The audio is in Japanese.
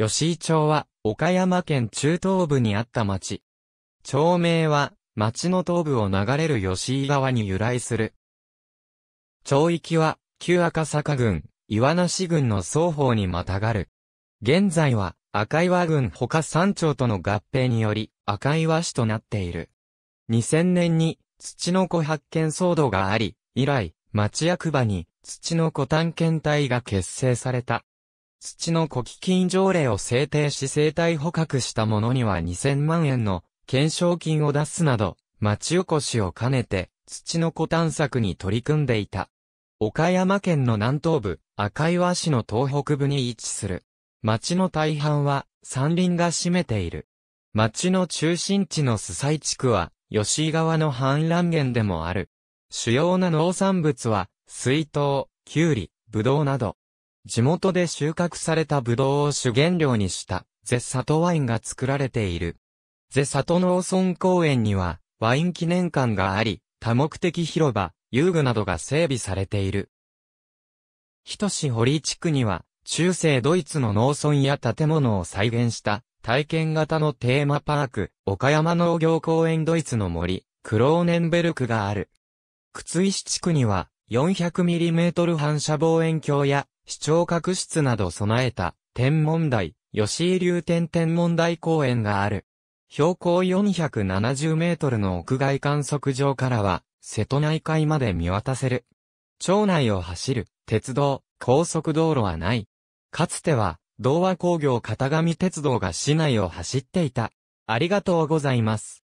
吉井町は、岡山県中東部にあった町。町名は、町の東部を流れる吉井川に由来する。町域は、旧赤坂郡、岩梨郡の双方にまたがる。現在は、赤岩郡他3町との合併により、赤岩市となっている。2000年に、土の子発見騒動があり、以来、町役場に、土の子探検隊が結成された。土の古希金条例を制定し生態捕獲した者には2000万円の懸賞金を出すなど、町おこしを兼ねて、土の子探索に取り組んでいた。岡山県の南東部、赤岩市の東北部に位置する。町の大半は山林が占めている。町の中心地の須西地区は、吉井川の氾濫源でもある。主要な農産物は、水筒、きゅうり、ぶどうなど。地元で収穫されたブドウを主原料にした、ゼ・サトワインが作られている。ゼ・サト農村公園には、ワイン記念館があり、多目的広場、遊具などが整備されている。とし堀地区には、中世ドイツの農村や建物を再現した体験型のテーマパーク、岡山農業公園ドイツの森、クローネンベルクがある。靴石地区には 400mm 反射望遠鏡や視聴覚室など備えた天文台、吉井流天天文台公園がある。標高470メートルの屋外観測場からは、瀬戸内海まで見渡せる。町内を走る、鉄道、高速道路はない。かつては、童和工業片上鉄道が市内を走っていた。ありがとうございます。